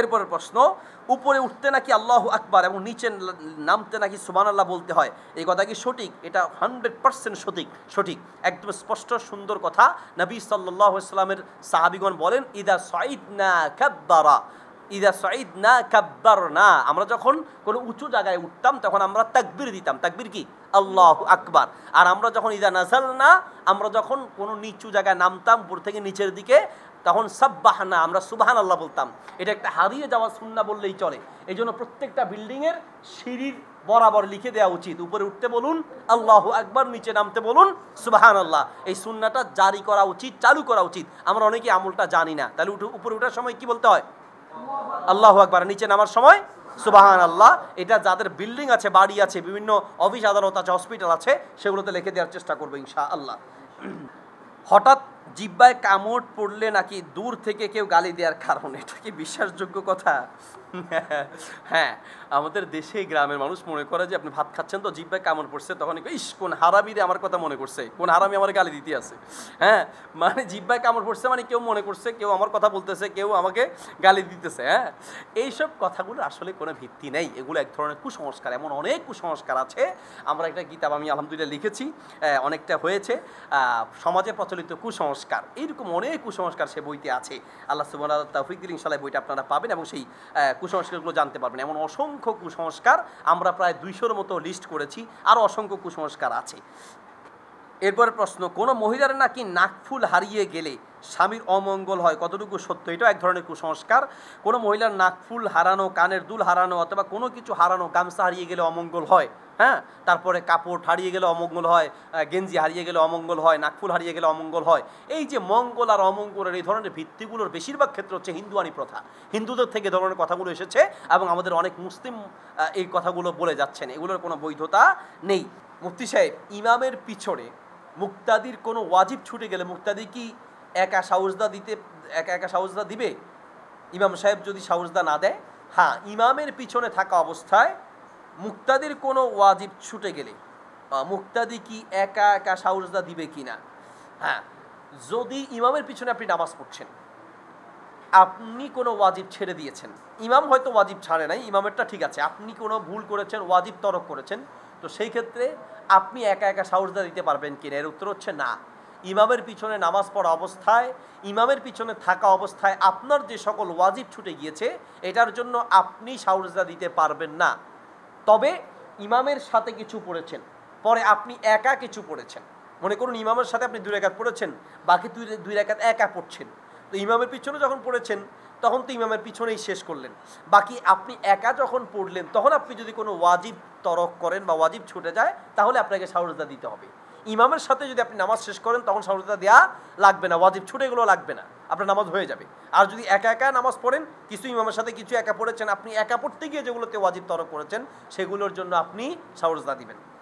এরপরের প্রশ্ন উপরে উঠতে নাকি আল্লাহ আকবার এবং নিচে নামতে নাকি সুবান আল্লাহ বলতে হয় এই কথা কি সঠিক এটা হান্ড্রেড পার্সেন্ট সঠিক সঠিক একদম স্পষ্ট সুন্দর কথা নবী সাল্লাহ ইসলামের সাহাবিগণ বলেন ইদা সাইদ না কাব্বারা ইদা সঈদ না কাব্বার না আমরা যখন কোনো উঁচু জায়গায় উঠতাম তখন আমরা তাকবির দিতাম তাকবির কি আল্লাহ আকবার আর আমরা যখন ইদা নাজাল না আমরা যখন কোনো নিচু জায়গায় নামতাম উপর থেকে নিচের দিকে তখন বাহানা আমরা সুবাহান আল্লাহ বলতাম এটা একটা হারিয়ে যাওয়া সুন্না বললেই চলে এই জন্য প্রত্যেকটা বিল্ডিংয়ের সিঁড়ির বরাবর লিখে দেওয়া উচিত উপরে উঠতে বলুন আল্লাহ একবার নিচে নামতে বলুন সুবাহান আল্লাহ এই সুন্নাটা জারি করা উচিত চালু করা উচিত আমরা অনেকে আমলটা জানি না তাহলে উপরে উঠার সময় কি বলতে হয় আল্লাহ একবার নিচে নামার সময় সুবাহান আল্লাহ এটা যাদের বিল্ডিং আছে বাড়ি আছে বিভিন্ন অফিস আদালত আছে হসপিটাল আছে সেগুলোতে লিখে দেওয়ার চেষ্টা করবো ইনশা আল্লাহ হঠাৎ জিব্বায় কামড় পড়লে নাকি দূর থেকে কেউ গালি দেওয়ার কারণ এটা কি বিশ্বাসযোগ্য কথা হ্যাঁ আমাদের দেশে গ্রামের মানুষ মনে করে যে আপনি ভাত খাচ্ছেন তো জিব্বায় কামড় পড়ছে তখন ইস কোন হারামিরে আমার কথা মনে করছে কোন হারামি আমার গালি দিতে আছে হ্যাঁ মানে জিব্বায় কামড় পড়ছে মানে কেউ মনে করছে কেউ আমার কথা বলতেছে কেউ আমাকে গালি দিতেছে হ্যাঁ এইসব কথাগুলো আসলে কোনো ভিত্তি নেই এগুলো এক ধরনের কুসংস্কার এমন অনেক কুসংস্কার আছে আমরা একটা কিতাব আমি আলহামদুলিল্লাহ লিখেছি অনেকটা হয়েছে সমাজে প্রচলিত কুসংস্কার কুসংস্কার এইরকম অনেক কুসংস্কার সে বইতে আছে আল্লাহ সুবাহ তাফিক দিল ইনশাল্লাহ বইটা আপনারা পাবেন এবং সেই কুসংস্কারগুলো জানতে পারবেন এমন অসংখ্য কুসংস্কার আমরা প্রায় দুইশোর মতো লিস্ট করেছি আরও অসংখ্য কুসংস্কার আছে এরপরে প্রশ্ন কোনো মহিলার নাকি নাকফুল হারিয়ে গেলে স্বামীর অমঙ্গল হয় কতটুকু সত্য এটাও এক ধরনের কুসংস্কার কোনো মহিলার নাকফুল হারানো কানের দুল হারানো অথবা কোনো কিছু হারানো গামছা হারিয়ে গেলে অমঙ্গল হয় হ্যাঁ তারপরে কাপড় হারিয়ে গেলে অমঙ্গল হয় গেঞ্জি হারিয়ে গেলে অমঙ্গল হয় নাকফুল হারিয়ে গেলে অমঙ্গল হয় এই যে মঙ্গল আর অমঙ্গলের এই ধরনের ভিত্তিগুলোর বেশিরভাগ ক্ষেত্রে হচ্ছে হিন্দুয়ানি প্রথা হিন্দুদের থেকে ধরনের কথাগুলো এসেছে এবং আমাদের অনেক মুসলিম এই কথাগুলো বলে যাচ্ছেন এগুলোর কোনো বৈধতা নেই মুফতি সাহেব ইমামের পিছনে মুক্তাদির কোনো ওয়াজিব ছুটে গেলে মুক্তাদি কি একা সাউজদা দিতে একা একা সাউজদা দিবে ইমাম সাহেব যদি সাউজদা না দেয় হ্যাঁ ইমামের পিছনে থাকা অবস্থায় মুক্তাদির কোনো ওয়াজিব ছুটে গেলে মুক্তাদি কি একা একা সাউজদা দিবে কি না হ্যাঁ যদি ইমামের পিছনে আপনি নামাজ পড়ছেন আপনি কোনো ওয়াজিব ছেড়ে দিয়েছেন ইমাম হয়তো ওয়াজিব ছাড়ে নাই ইমামেরটা ঠিক আছে আপনি কোনো ভুল করেছেন ওয়াজিব তরক করেছেন তো সেই ক্ষেত্রে আপনি একা একা সাহসদা দিতে পারবেন কিনা এর উত্তর হচ্ছে না ইমামের পিছনে নামাজ পড়া অবস্থায় ইমামের পিছনে থাকা অবস্থায় আপনার যে সকল ওয়াজিব ছুটে গিয়েছে এটার জন্য আপনি সাউরজা দিতে পারবেন না তবে ইমামের সাথে কিছু পড়েছেন পরে আপনি একা কিছু পড়েছেন মনে করুন ইমামের সাথে আপনি দুই রেখাত পড়েছেন বাকি দুই দুই রেখাত একা পড়ছেন তো ইমামের পিছনে যখন পড়েছেন তখন তো ইমামের পিছনেই শেষ করলেন বাকি আপনি একা যখন পড়লেন তখন আপনি যদি কোনো ওয়াজিব তরক করেন বা ওয়াজিব ছুটে যায় তাহলে আপনাকে সাউরজা দিতে হবে ইমামের সাথে যদি আপনি নামাজ শেষ করেন তখন সমঝোতা দেওয়া লাগবে না ওয়াজিব ছুটে এগুলো লাগবে না আপনার নামাজ হয়ে যাবে আর যদি একা একা নামাজ পড়েন কিছু ইমামের সাথে কিছু একা পড়েছেন আপনি একা পড়তে গিয়ে যেগুলোতে ওয়াজিব তরক করেছেন সেগুলোর জন্য আপনি সাহরজদা দিবেন